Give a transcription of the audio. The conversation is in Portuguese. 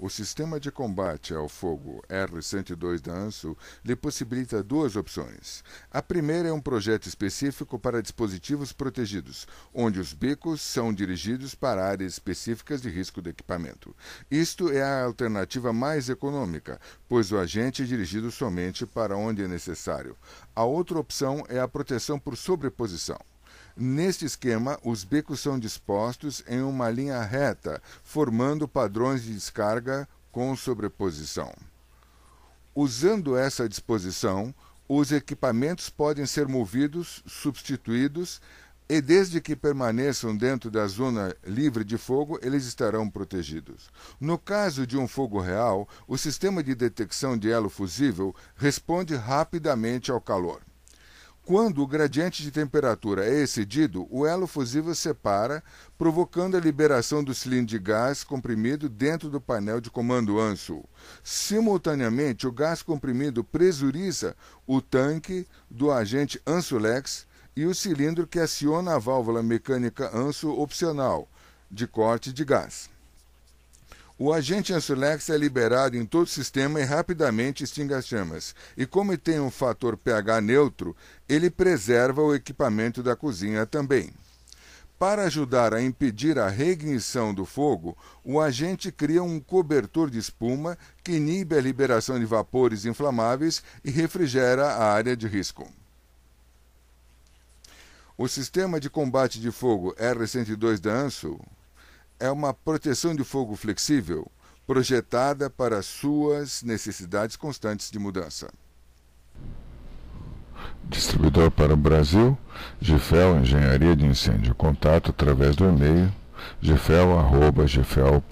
O sistema de combate ao fogo R-102 da ANSO lhe possibilita duas opções. A primeira é um projeto específico para dispositivos protegidos, onde os bicos são dirigidos para áreas específicas de risco do equipamento. Isto é a alternativa mais econômica, pois o agente é dirigido somente para onde é necessário. A outra opção é a proteção por sobreposição. Neste esquema, os becos são dispostos em uma linha reta, formando padrões de descarga com sobreposição. Usando essa disposição, os equipamentos podem ser movidos, substituídos e desde que permaneçam dentro da zona livre de fogo, eles estarão protegidos. No caso de um fogo real, o sistema de detecção de elo fusível responde rapidamente ao calor. Quando o gradiente de temperatura é excedido, o elo fusível separa, provocando a liberação do cilindro de gás comprimido dentro do painel de comando ANSO. Simultaneamente, o gás comprimido pressuriza o tanque do agente Ansolex e o cilindro que aciona a válvula mecânica ANSO opcional de corte de gás. O agente Ansilex é liberado em todo o sistema e rapidamente extingue as chamas. E como tem um fator pH neutro, ele preserva o equipamento da cozinha também. Para ajudar a impedir a reignição do fogo, o agente cria um cobertor de espuma que inibe a liberação de vapores inflamáveis e refrigera a área de risco. O sistema de combate de fogo R102 da ANSU é uma proteção de fogo flexível projetada para suas necessidades constantes de mudança. Distribuidor para o Brasil, Gifel Engenharia de Incêndio. Contato através do e-mail gifel.gifel.com.br.